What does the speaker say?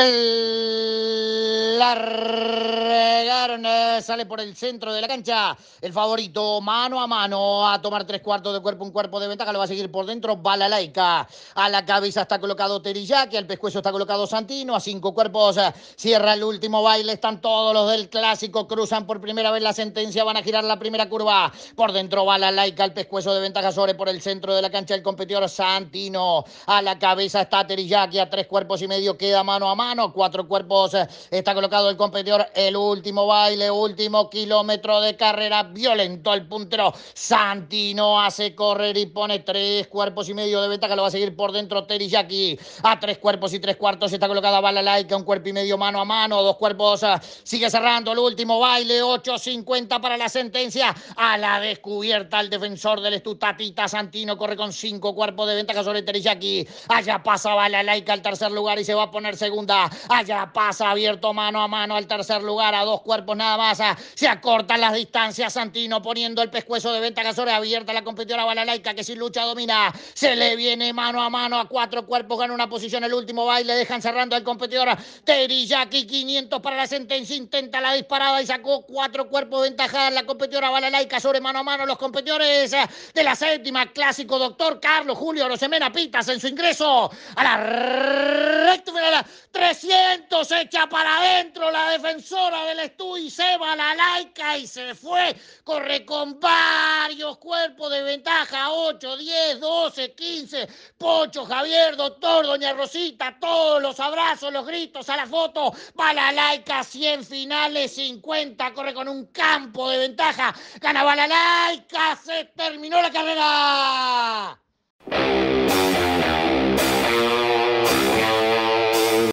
el... la eh, sale por el centro de la cancha. El favorito, mano a mano, a tomar tres cuartos de cuerpo, un cuerpo de ventaja. Lo va a seguir por dentro. Bala laica. A la cabeza está colocado Teriyaki. Al pescuezo está colocado Santino. A cinco cuerpos eh, cierra el último baile. Están todos los del clásico. Cruzan por primera vez la sentencia. Van a girar la primera curva. Por dentro, la laica. Al pescuezo de ventaja sobre por el centro de la cancha. El competidor Santino. A la cabeza está Teriyaki. A tres cuerpos y medio queda mano a mano. Cuatro cuerpos eh, está colocado el competidor. El último baile baile, último kilómetro de carrera, violento el puntero. Santino hace correr y pone tres cuerpos y medio de ventaja, lo va a seguir por dentro Teriyaki. A tres cuerpos y tres cuartos está colocada Bala Laica, un cuerpo y medio mano a mano, dos cuerpos. Ah, sigue cerrando el último baile, 8.50 para la sentencia. A la descubierta el defensor del Estutatita Santino corre con cinco cuerpos de ventaja sobre Teriyaki. Allá pasa Bala Laica al tercer lugar y se va a poner segunda. Allá pasa abierto mano a mano al tercer lugar a dos cuerpos pues nada más. Ah, se acortan las distancias, Santino poniendo el pescuezo de venta sobre abierta la competidora Balalaika que sin lucha domina. Se le viene mano a mano a cuatro cuerpos, gana una posición el último baile, dejan cerrando al competidor Teriyaki 500 para la sentencia, intenta la disparada y sacó cuatro cuerpos ventajadas la competidora Balalaika sobre mano a mano los competidores ah, de la séptima, clásico doctor Carlos Julio Rosemena Pitas en su ingreso a la 300 se echa para adentro la defensora del estudio y se va la laica y se fue. Corre con varios cuerpos de ventaja, 8, 10, 12, 15. Pocho, Javier, doctor, doña Rosita, todos los abrazos, los gritos a la foto. Va la laica, 100 finales, 50. Corre con un campo de ventaja. Ganaba la laica, se terminó la carrera.